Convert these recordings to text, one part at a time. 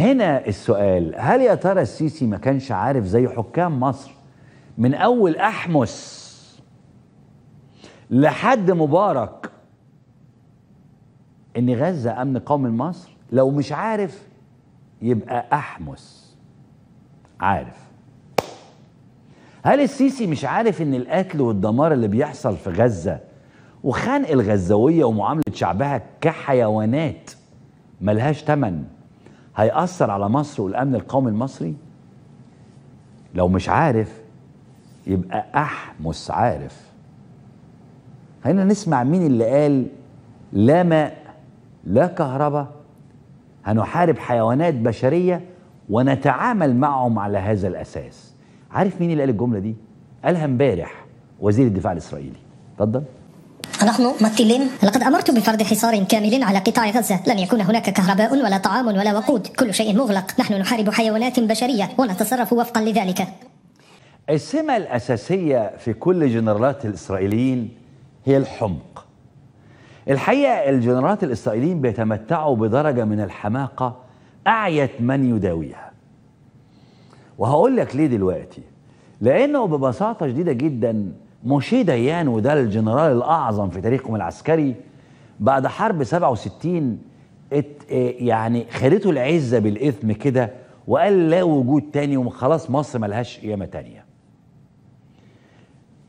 هنا السؤال هل يا ترى السيسي ما كانش عارف زي حكام مصر من أول أحمس لحد مبارك إن غزة أمن قومي لمصر لو مش عارف يبقى أحمس عارف هل السيسي مش عارف ان القتل والدمار اللي بيحصل في غزة وخنق الغزاوية ومعاملة شعبها كحيوانات ملهاش تمن هيأثر على مصر والأمن القومي المصري لو مش عارف يبقى أحمس عارف هنا نسمع مين اللي قال لا ماء لا كهرباء هنحارب حيوانات بشرية ونتعامل معهم على هذا الأساس عارف مين اللي قال الجملة دي؟ قالها امبارح وزير الدفاع الإسرائيلي اتفضل نحن ممثلين لقد أمرتم بفرض حصار كامل على قطاع غزة لم يكون هناك كهرباء ولا طعام ولا وقود كل شيء مغلق نحن نحارب حيوانات بشرية ونتصرف وفقا لذلك السمة الأساسية في كل جنرالات الإسرائيليين هي الحمق الحقيقة الجنرالات الإسرائيليين بيتمتعوا بدرجة من الحماقة أعيت من يداويها وهقول لك ليه دلوقتي لأنه ببساطة شديدة جداً موشي ديان وده الجنرال الأعظم في تاريخهم العسكري بعد حرب 67 ات إيه، يعني خدته العزة بالإثم كده وقال لا وجود تاني وخلاص مصر ملهاش قيامه تانية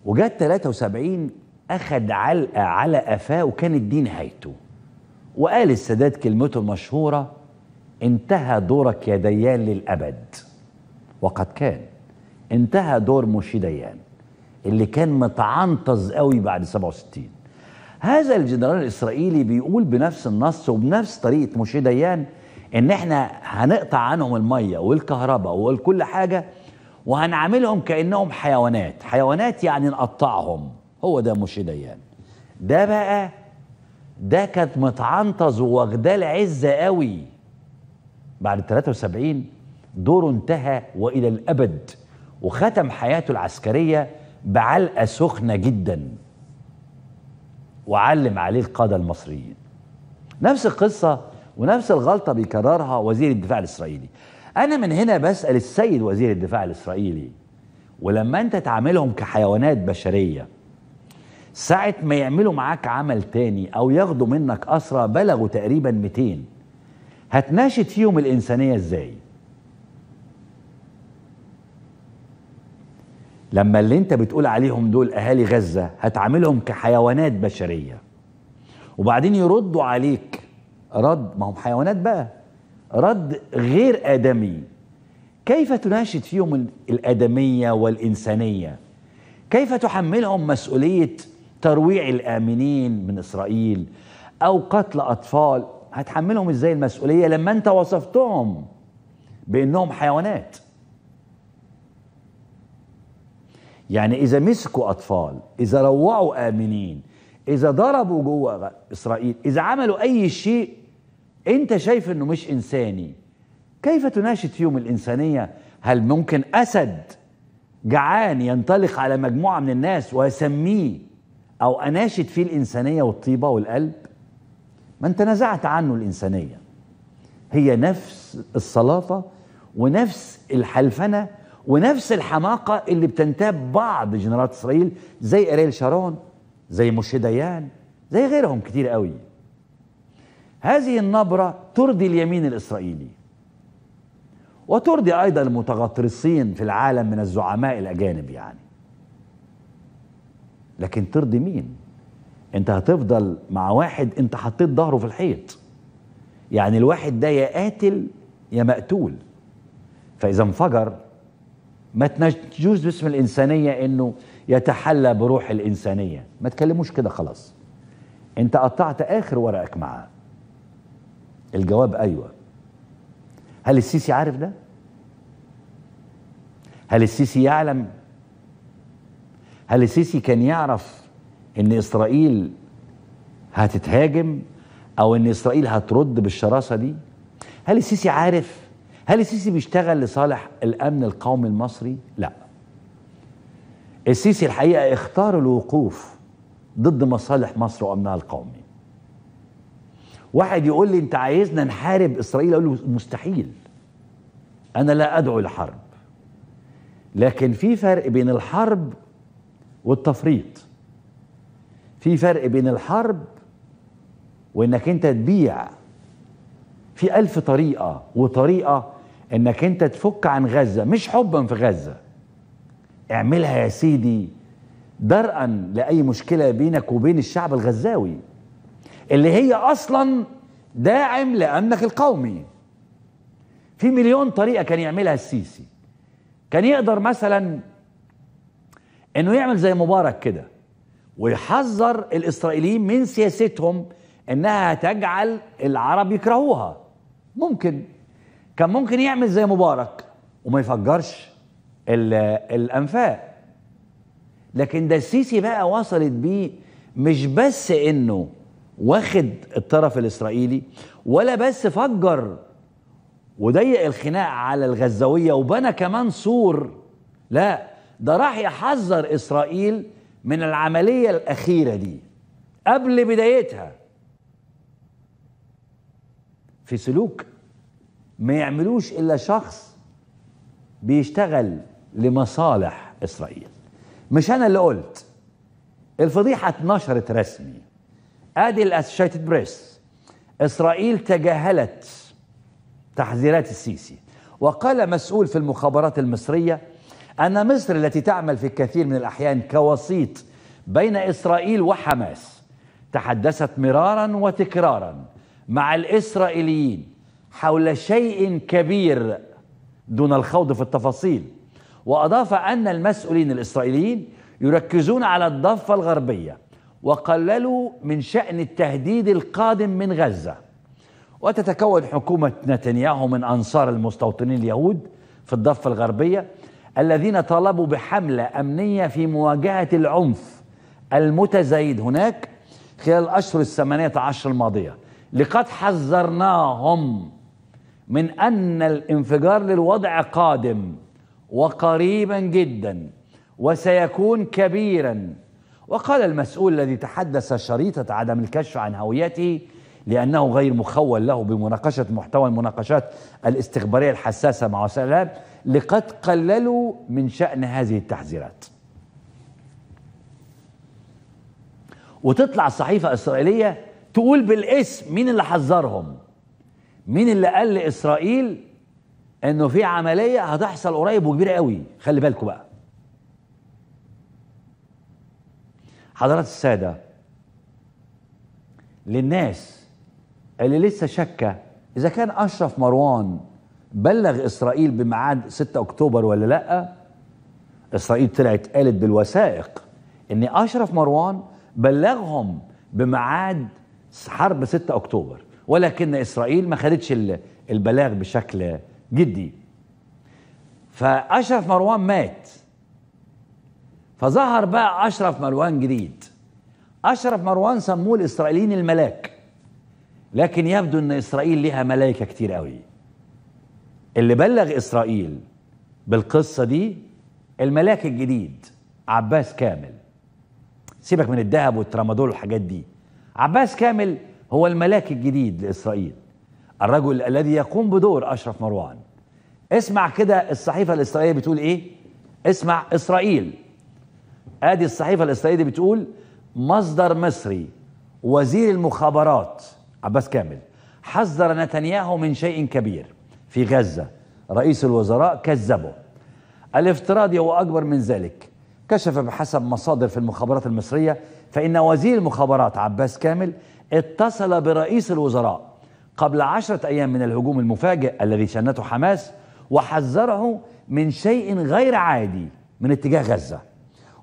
وجت 73 أخد علقة على قفاه وكان الدين نهايته. وقال السادات كلمته المشهورة انتهى دورك يا ديان للأبد وقد كان انتهى دور مشي ديان اللي كان متعنطز قوي بعد 67 هذا الجنرال الاسرائيلي بيقول بنفس النص وبنفس طريقه موشي ديان ان احنا هنقطع عنهم الميه والكهرباء وكل حاجه وهنعاملهم كانهم حيوانات حيوانات يعني نقطعهم هو ده موشي ديان ده بقى ده كانت متعنطز وواخداه العزه قوي بعد 73 دوره انتهى والى الابد وختم حياته العسكريه بعلقه سخنه جدا وعلم عليه القاده المصريين نفس القصه ونفس الغلطه بيكررها وزير الدفاع الاسرائيلي انا من هنا بسال السيد وزير الدفاع الاسرائيلي ولما انت تعاملهم كحيوانات بشريه ساعة ما يعملوا معاك عمل تاني او ياخدوا منك اسرى بلغوا تقريبا 200 هتناشد فيهم الانسانيه ازاي لما اللي انت بتقول عليهم دول اهالي غزه هتعاملهم كحيوانات بشريه وبعدين يردوا عليك رد ما هم حيوانات بقى رد غير ادمي كيف تناشد فيهم الادميه والانسانيه كيف تحملهم مسؤوليه ترويع الامنين من اسرائيل او قتل اطفال هتحملهم ازاي المسؤوليه لما انت وصفتهم بانهم حيوانات يعني إذا مسكوا أطفال إذا روعوا آمنين إذا ضربوا جوه إسرائيل إذا عملوا أي شيء أنت شايف أنه مش إنساني كيف تناشد فيهم الإنسانية هل ممكن أسد جعان ينطلق على مجموعة من الناس وأسميه أو أناشد فيه الإنسانية والطيبة والقلب ما أنت نزعت عنه الإنسانية هي نفس الصلافة ونفس الحلفنة ونفس الحماقة اللي بتنتاب بعض جنرالات إسرائيل زي أريل شارون زي موشي ديان زي غيرهم كتير قوي هذه النبرة ترضي اليمين الإسرائيلي وترضي أيضا المتغطرسين في العالم من الزعماء الأجانب يعني لكن ترضي مين انت هتفضل مع واحد انت حطيت ظهره في الحيط يعني الواحد ده يا قاتل يا مقتول فإذا انفجر ما تنجوز باسم الإنسانية إنه يتحلى بروح الإنسانية ما تكلموش كده خلاص أنت قطعت آخر ورقك معاه الجواب أيوه هل السيسي عارف ده؟ هل السيسي يعلم؟ هل السيسي كان يعرف إن إسرائيل هتتهاجم أو إن إسرائيل هترد بالشراسة دي؟ هل السيسي عارف هل السيسي بيشتغل لصالح الامن القومي المصري؟ لا. السيسي الحقيقه اختار الوقوف ضد مصالح مصر وامنها القومي. واحد يقول لي انت عايزنا نحارب اسرائيل اقول له مستحيل. انا لا ادعو لحرب. لكن في فرق بين الحرب والتفريط. في فرق بين الحرب وانك انت تبيع في ألف طريقة وطريقة انك انت تفك عن غزة مش حبا في غزة اعملها يا سيدي درءا لأي مشكلة بينك وبين الشعب الغزاوي اللي هي أصلا داعم لأمنك القومي في مليون طريقة كان يعملها السيسي كان يقدر مثلا انه يعمل زي مبارك كده ويحذر الاسرائيليين من سياستهم انها تجعل العرب يكرهوها ممكن كان ممكن يعمل زي مبارك وما يفجرش الانفاق لكن ده السيسي بقى وصلت بيه مش بس انه واخد الطرف الاسرائيلي ولا بس فجر وضيق الخناق على الغزاويه وبنى كمان سور لا ده راح يحذر اسرائيل من العمليه الاخيره دي قبل بدايتها في سلوك ما يعملوش إلا شخص بيشتغل لمصالح إسرائيل مش أنا اللي قلت الفضيحة اتنشرت رسمي ادي الاسوشيتد بريس اسرائيل تجاهلت تحذيرات السيسي وقال مسؤول في المخابرات المصريه ان مصر التي تعمل في الكثير من الاحيان كوسيط بين اسرائيل وحماس تحدثت مرارا وتكرارا مع الإسرائيليين حول شيء كبير دون الخوض في التفاصيل وأضاف أن المسؤولين الإسرائيليين يركزون على الضفة الغربية وقللوا من شأن التهديد القادم من غزة وتتكون حكومة نتنياهو من أنصار المستوطنين اليهود في الضفة الغربية الذين طالبوا بحملة أمنية في مواجهة العنف المتزايد هناك خلال الأشهر الثمانية عشر الماضية لقد حذرناهم من أن الانفجار للوضع قادم وقريبا جدا وسيكون كبيرا وقال المسؤول الذي تحدث شريطة عدم الكشف عن هويته لأنه غير مخول له بمناقشة محتوى المناقشات الاستخبارية الحساسة مع وسائل الإعلام لقد قللوا من شأن هذه التحذيرات وتطلع صحيفة إسرائيلية تقول بالاسم مين اللي حذرهم مين اللي قال لاسرائيل انه في عمليه هتحصل قريب وكبيره قوي خلي بالكم بقى حضرات الساده للناس اللي لسه شاكه اذا كان اشرف مروان بلغ اسرائيل بميعاد 6 اكتوبر ولا لا اسرائيل طلعت قالت بالوثائق ان اشرف مروان بلغهم بميعاد حرب 6 أكتوبر ولكن إسرائيل ما خدتش البلاغ بشكل جدي فأشرف مروان مات فظهر بقى أشرف مروان جديد أشرف مروان سموه الإسرائيليين الملاك لكن يبدو أن إسرائيل لها ملائكة كتير قوي اللي بلغ إسرائيل بالقصة دي الملاك الجديد عباس كامل سيبك من الذهب والترامادول والحاجات دي عباس كامل هو الملاك الجديد لإسرائيل الرجل الذي يقوم بدور أشرف مروان اسمع كده الصحيفة الإسرائيلية بتقول إيه اسمع إسرائيل آدي الصحيفة الإسرائيلية بتقول مصدر مصري وزير المخابرات عباس كامل حذر نتنياهو من شيء كبير في غزة رئيس الوزراء كذبه الافتراضي هو أكبر من ذلك كشف بحسب مصادر في المخابرات المصرية فإن وزير المخابرات عباس كامل اتصل برئيس الوزراء قبل عشرة أيام من الهجوم المفاجئ الذي شنته حماس وحذره من شيء غير عادي من اتجاه غزة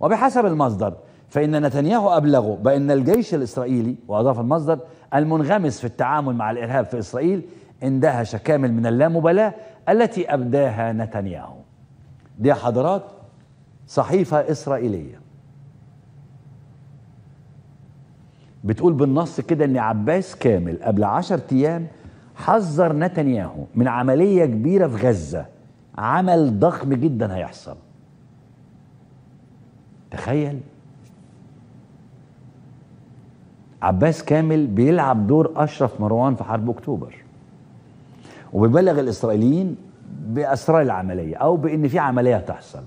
وبحسب المصدر فإن نتنياهو أبلغه بأن الجيش الإسرائيلي وأضاف المصدر المنغمس في التعامل مع الإرهاب في إسرائيل اندهش كامل من اللامبالاة التي أبداها نتنياهو دي حضرات صحيفة إسرائيلية بتقول بالنص كده ان عباس كامل قبل عشر ايام حذر نتنياهو من عملية كبيرة في غزة عمل ضخم جدا هيحصل تخيل عباس كامل بيلعب دور أشرف مروان في حرب أكتوبر وبيبلغ الإسرائيليين بأسرار العملية أو بأن في عملية هتحصل